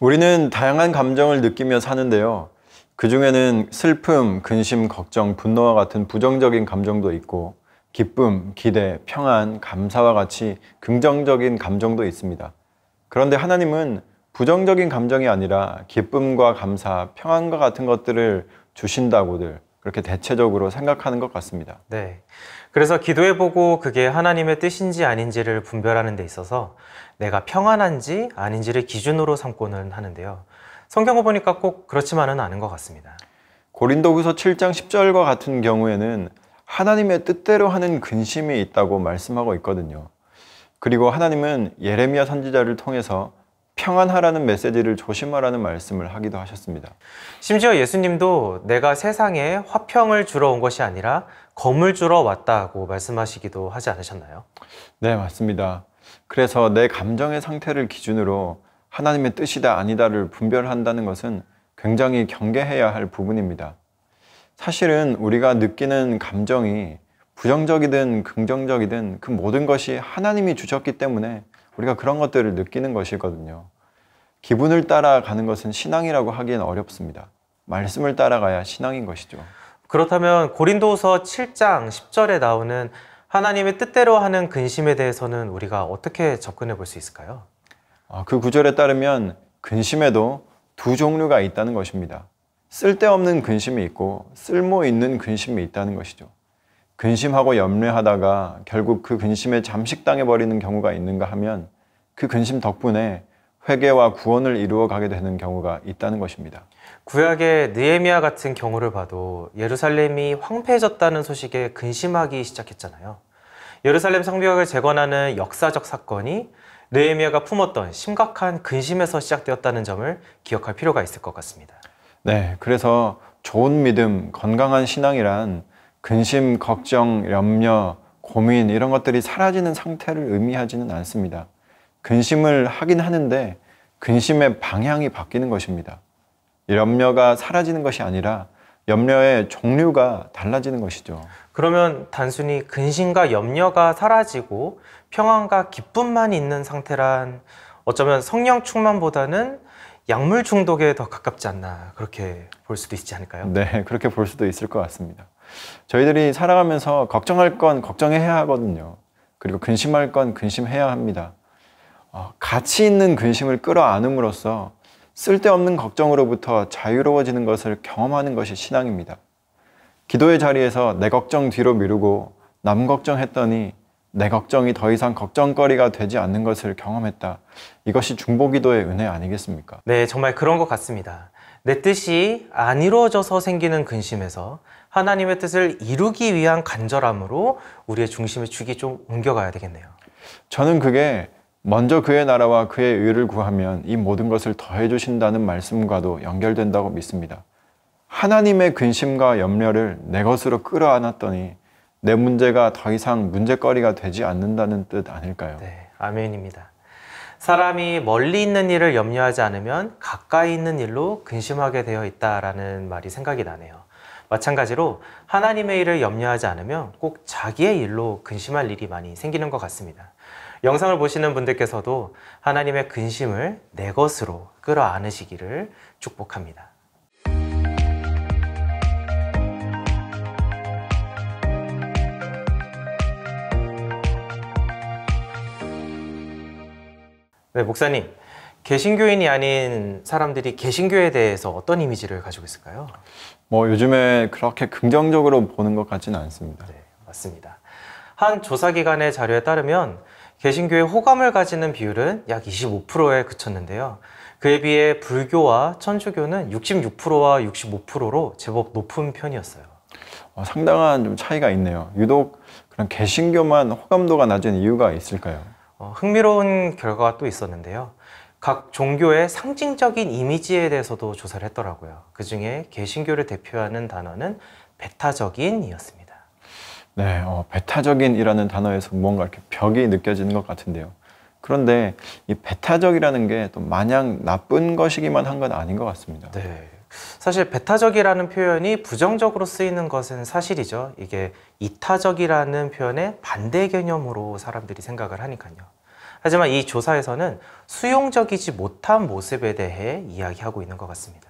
우리는 다양한 감정을 느끼며 사는데요. 그 중에는 슬픔, 근심, 걱정, 분노와 같은 부정적인 감정도 있고, 기쁨, 기대, 평안, 감사와 같이 긍정적인 감정도 있습니다. 그런데 하나님은 부정적인 감정이 아니라 기쁨과 감사, 평안과 같은 것들을 주신다고들 그렇게 대체적으로 생각하는 것 같습니다. 네. 그래서 기도해보고 그게 하나님의 뜻인지 아닌지를 분별하는 데 있어서 내가 평안한지 아닌지를 기준으로 삼고는 하는데요. 성경을 보니까 꼭 그렇지만은 않은 것 같습니다. 고린도후서 7장 10절과 같은 경우에는 하나님의 뜻대로 하는 근심이 있다고 말씀하고 있거든요. 그리고 하나님은 예레미야 선지자를 통해서 평안하라는 메시지를 조심하라는 말씀을 하기도 하셨습니다. 심지어 예수님도 내가 세상에 화평을 주러 온 것이 아니라 검을 주러 왔다고 말씀하시기도 하지 않으셨나요? 네, 맞습니다. 그래서 내 감정의 상태를 기준으로 하나님의 뜻이다 아니다를 분별한다는 것은 굉장히 경계해야 할 부분입니다. 사실은 우리가 느끼는 감정이 부정적이든 긍정적이든 그 모든 것이 하나님이 주셨기 때문에 우리가 그런 것들을 느끼는 것이거든요. 기분을 따라가는 것은 신앙이라고 하기엔 어렵습니다. 말씀을 따라가야 신앙인 것이죠. 그렇다면 고린도서 7장 10절에 나오는 하나님의 뜻대로 하는 근심에 대해서는 우리가 어떻게 접근해 볼 수 있을까요? 어, 그 구절에 따르면 근심에도 두 종류가 있다는 것입니다. 쓸데없는 근심이 있고 쓸모 있는 근심이 있다는 것이죠. 근심하고 염려하다가 결국 그 근심에 잠식당해 버리는 경우가 있는가 하면 그 근심 덕분에 회개와 구원을 이루어 가게 되는 경우가 있다는 것입니다. 구약의 느헤미야 같은 경우를 봐도 예루살렘이 황폐해졌다는 소식에 근심하기 시작했잖아요. 예루살렘 성벽을 재건하는 역사적 사건이 느헤미야가 품었던 심각한 근심에서 시작되었다는 점을 기억할 필요가 있을 것 같습니다. 네, 그래서 좋은 믿음, 건강한 신앙이란 근심, 걱정, 염려, 고민 이런 것들이 사라지는 상태를 의미하지는 않습니다. 근심을 하긴 하는데 근심의 방향이 바뀌는 것입니다. 염려가 사라지는 것이 아니라 염려의 종류가 달라지는 것이죠. 그러면 단순히 근심과 염려가 사라지고 평안과 기쁨만 있는 상태란 어쩌면 성령 충만보다는 약물 중독에 더 가깝지 않나 그렇게 볼 수도 있지 않을까요? 네, 그렇게 볼 수도 있을 것 같습니다. 저희들이 살아가면서 걱정할 건 걱정해야 하거든요. 그리고 근심할 건 근심해야 합니다. 어, 가치 있는 근심을 끌어안음으로써 쓸데없는 걱정으로부터 자유로워지는 것을 경험하는 것이 신앙입니다. 기도의 자리에서 내 걱정 뒤로 미루고 남 걱정했더니 내 걱정이 더 이상 걱정거리가 되지 않는 것을 경험했다. 이것이 중보기도의 은혜 아니겠습니까? 네, 정말 그런 것 같습니다. 내 뜻이 안 이루어져서 생기는 근심에서 하나님의 뜻을 이루기 위한 간절함으로 우리의 중심의 축이 좀 옮겨가야 되겠네요. 저는 그게 먼저 그의 나라와 그의 의를 구하면 이 모든 것을 더해 주신다는 말씀과도 연결된다고 믿습니다. 하나님의 근심과 염려를 내 것으로 끌어안았더니 내 문제가 더 이상 문제거리가 되지 않는다는 뜻 아닐까요? 네, 아멘입니다. 사람이 멀리 있는 일을 염려하지 않으면 가까이 있는 일로 근심하게 되어 있다라는 말이 생각이 나네요. 마찬가지로 하나님의 일을 염려하지 않으면 꼭 자기의 일로 근심할 일이 많이 생기는 것 같습니다. 영상을 보시는 분들께서도 하나님의 근심을 내 것으로 끌어안으시기를 축복합니다. 네, 목사님. 개신교인이 아닌 사람들이 개신교에 대해서 어떤 이미지를 가지고 있을까요? 뭐 요즘에 그렇게 긍정적으로 보는 것 같지는 않습니다. 네, 맞습니다. 한 조사기관의 자료에 따르면 개신교에 호감을 가지는 비율은 약 25%에 그쳤는데요. 그에 비해 불교와 천주교는 66%와 65%로 제법 높은 편이었어요. 어, 상당한 좀 차이가 있네요. 유독 그런 개신교만 호감도가 낮은 이유가 있을까요? 어, 흥미로운 결과가 또 있었는데요. 각 종교의 상징적인 이미지에 대해서도 조사를 했더라고요. 그 중에 개신교를 대표하는 단어는 배타적인이었습니다 네, 어, 베타적인이라는 단어에서 무가 이렇게 벽이 느껴지는 것 같은데요. 그런데 이 배타적이라는 게 또 마냥 나쁜 것이기만 한 건 아닌 것 같습니다. 네. 사실 배타적이라는 표현이 부정적으로 쓰이는 것은 사실이죠. 이게 이타적이라는 표현의 반대 개념으로 사람들이 생각을 하니까요. 하지만 이 조사에서는 수용적이지 못한 모습에 대해 이야기하고 있는 것 같습니다.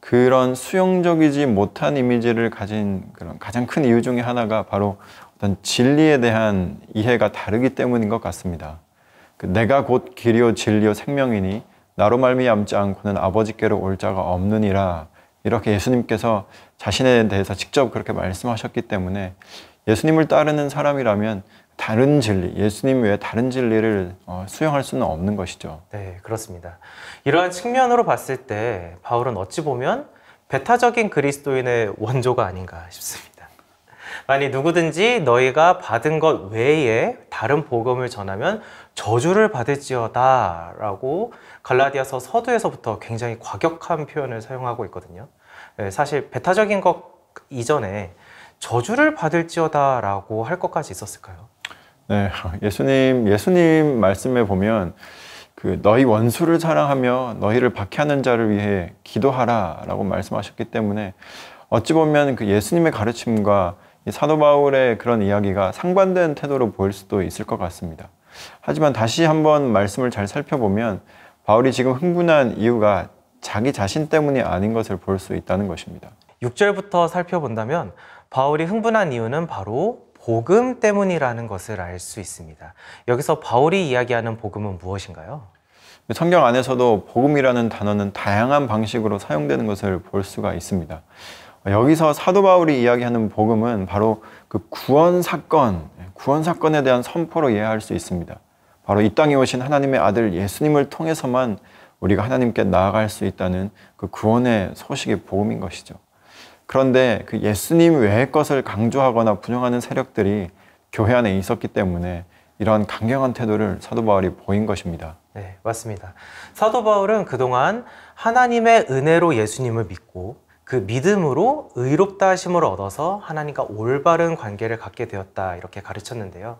그런 수용적이지 못한 이미지를 가진 그런 가장 큰 이유 중에 하나가 바로 어떤 진리에 대한 이해가 다르기 때문인 것 같습니다. 그 내가 곧 길이요 진리요 생명이니 나로 말미암지 않고는 아버지께로 올 자가 없느니라 이렇게 예수님께서 자신에 대해서 직접 그렇게 말씀하셨기 때문에 예수님을 따르는 사람이라면 다른 진리, 예수님 외에 다른 진리를 어, 수용할 수는 없는 것이죠. 네, 그렇습니다. 이러한 측면으로 봤을 때 바울은 어찌 보면 배타적인 그리스도인의 원조가 아닌가 싶습니다. 만약 누구든지 너희가 받은 것 외에 다른 복음을 전하면 저주를 받을지어다 라고 갈라디아서 서두에서부터 굉장히 과격한 표현을 사용하고 있거든요. 예, 사실 배타적인 것 이전에 저주를 받을지어다 라고 할 것까지 있었을까요? 네, 예수님, 예수님 말씀에 보면 그 너희 원수를 사랑하며 너희를 박해하는 자를 위해 기도하라 라고 말씀하셨기 때문에 어찌 보면 그 예수님의 가르침과 사도 바울의 그런 이야기가 상반된 태도로 보일 수도 있을 것 같습니다. 하지만 다시 한번 말씀을 잘 살펴보면 바울이 지금 흥분한 이유가 자기 자신 때문이 아닌 것을 볼 수 있다는 것입니다. 6절부터 살펴본다면 바울이 흥분한 이유는 바로 복음 때문이라는 것을 알 수 있습니다. 여기서 바울이 이야기하는 복음은 무엇인가요? 성경 안에서도 복음이라는 단어는 다양한 방식으로 사용되는 것을 볼 수가 있습니다. 여기서 사도 바울이 이야기하는 복음은 바로 그 구원 사건, 구원 사건에 대한 선포로 이해할 수 있습니다. 바로 이 땅에 오신 하나님의 아들 예수님을 통해서만 우리가 하나님께 나아갈 수 있다는 그 구원의 소식이 복음인 것이죠. 그런데 그 예수님 외의 것을 강조하거나 분용하는 세력들이 교회 안에 있었기 때문에 이러 강경한 태도를 사도 바울이 보인 것입니다. 네, 맞습니다. 사도 바울은 그동안 하나님의 은혜로 예수님을 믿고 그 믿음으로 의롭다 하심을 얻어서 하나님과 올바른 관계를 갖게 되었다 이렇게 가르쳤는데요.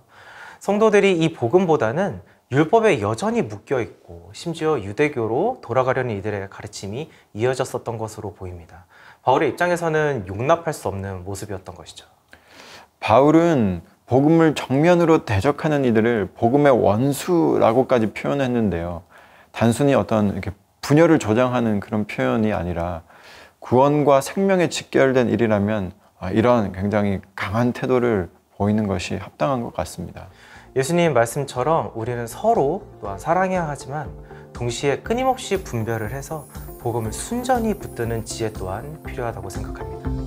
성도들이 이 복음보다는 율법에 여전히 묶여 있고 심지어 유대교로 돌아가려는 이들의 가르침이 이어졌었던 것으로 보입니다. 바울의 입장에서는 용납할 수 없는 모습이었던 것이죠. 바울은 복음을 정면으로 대적하는 이들을 복음의 원수라고까지 표현했는데요. 단순히 어떤 이렇게 분열을 조장하는 그런 표현이 아니라 구원과 생명에 직결된 일이라면 아, 이런 굉장히 강한 태도를 보이는 것이 합당한 것 같습니다. 예수님 말씀처럼 우리는 서로 또한 사랑해야 하지만 동시에 끊임없이 분별을 해서 복음을 순전히 붙드는 지혜 또한 필요하다고 생각합니다.